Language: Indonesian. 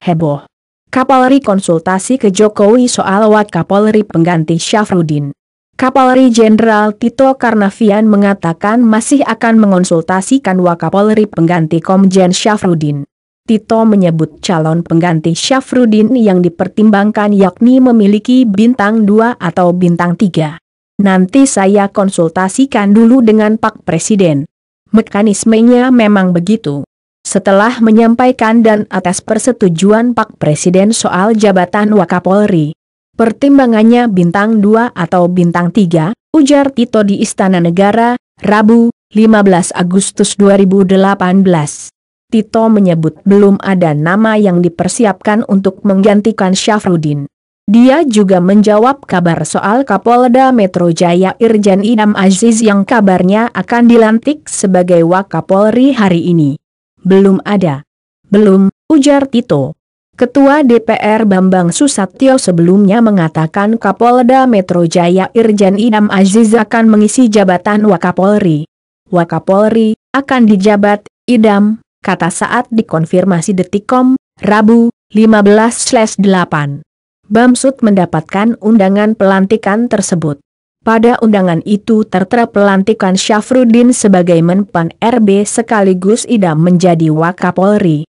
heboh. Kapolri konsultasi ke Jokowi soal Kapolri pengganti Syafruddin. Kapolri Jenderal Tito Karnavian mengatakan masih akan mengonsultasikan Wakapolri pengganti Komjen Syafruddin. Tito menyebut calon pengganti Syafruddin yang dipertimbangkan yakni memiliki bintang 2 atau bintang 3. Nanti saya konsultasikan dulu dengan Pak Presiden. Mekanismenya memang begitu. Setelah menyampaikan dan atas persetujuan Pak Presiden soal jabatan Wakapolri, pertimbangannya bintang 2 atau bintang 3, ujar Tito di Istana Negara, Rabu, 15 Agustus 2018. Tito menyebut belum ada nama yang dipersiapkan untuk menggantikan Syafruddin. Dia juga menjawab kabar soal Kapolda Metro Jaya Irjen Idam Aziz yang kabarnya akan dilantik sebagai Wakapolri hari ini. Belum ada. Belum, ujar Tito. Ketua DPR Bambang Susatyo sebelumnya mengatakan Kapolda Metro Jaya Irjen Idam Aziz akan mengisi jabatan Wakapolri. Wakapolri akan dijabat Idam, kata saat dikonfirmasi Detikom, Rabu, 15/8. Bamsud mendapatkan undangan pelantikan tersebut. Pada undangan itu tertera pelantikan Syafruddin sebagai Menpan RB sekaligus Ida menjadi Wakapolri.